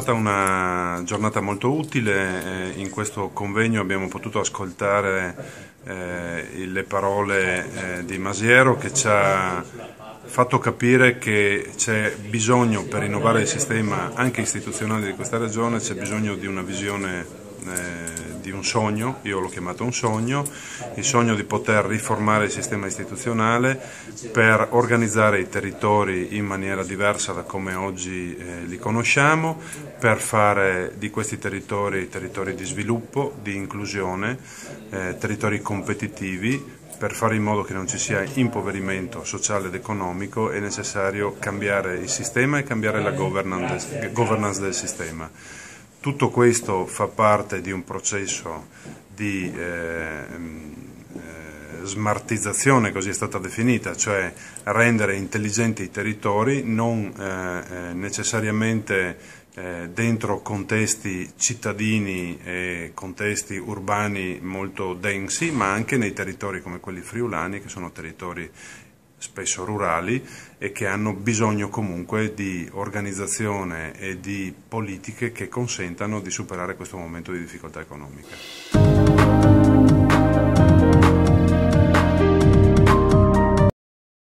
stata una giornata molto utile, eh, in questo convegno abbiamo potuto ascoltare eh, le parole eh, di Masiero che ci ha fatto capire che c'è bisogno per rinnovare il sistema anche istituzionale di questa regione, c'è bisogno di una visione eh, di un sogno, io l'ho chiamato un sogno, il sogno di poter riformare il sistema istituzionale per organizzare i territori in maniera diversa da come oggi eh, li conosciamo, per fare di questi territori territori di sviluppo, di inclusione, eh, territori competitivi, per fare in modo che non ci sia impoverimento sociale ed economico è necessario cambiare il sistema e cambiare la governance del sistema. Tutto questo fa parte di un processo di eh, mm, eh, smartizzazione, così è stata definita, cioè rendere intelligenti i territori, non eh, eh, necessariamente eh, dentro contesti cittadini e contesti urbani molto densi, ma anche nei territori come quelli friulani, che sono territori spesso rurali e che hanno bisogno comunque di organizzazione e di politiche che consentano di superare questo momento di difficoltà economica.